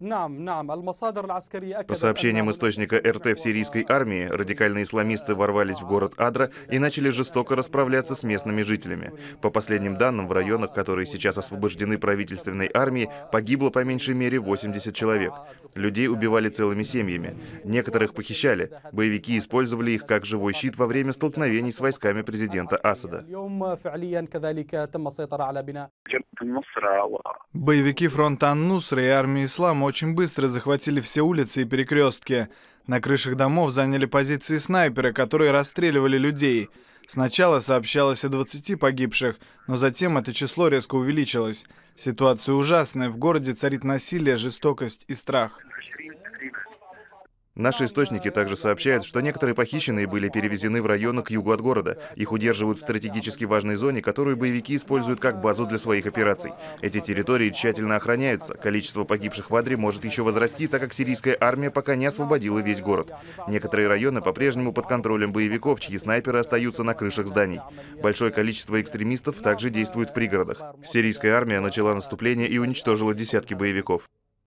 По сообщениям источника РТ в сирийской армии, радикальные исламисты ворвались в город Адра и начали жестоко расправляться с местными жителями. По последним данным, в районах, которые сейчас освобождены правительственной армией, погибло по меньшей мере 80 человек. Людей убивали целыми семьями. Некоторых похищали. Боевики использовали их как живой щит во время столкновений с войсками президента Асада. Боевики фронта Ан-Нусра и армии Ислама очень быстро захватили все улицы и перекрестки. На крышах домов заняли позиции снайперы, которые расстреливали людей. Сначала сообщалось о 20 погибших, но затем это число резко увеличилось. Ситуация ужасная, в городе царит насилие, жестокость и страх. Наши источники также сообщают, что некоторые похищенные были перевезены в районы к югу от города. Их удерживают в стратегически важной зоне, которую боевики используют как базу для своих операций. Эти территории тщательно охраняются. Количество погибших в Адре может еще возрасти, так как сирийская армия пока не освободила весь город. Некоторые районы по-прежнему под контролем боевиков, чьи снайперы остаются на крышах зданий. Большое количество экстремистов также действует в пригородах. Сирийская армия начала наступление и уничтожила десятки боевиков.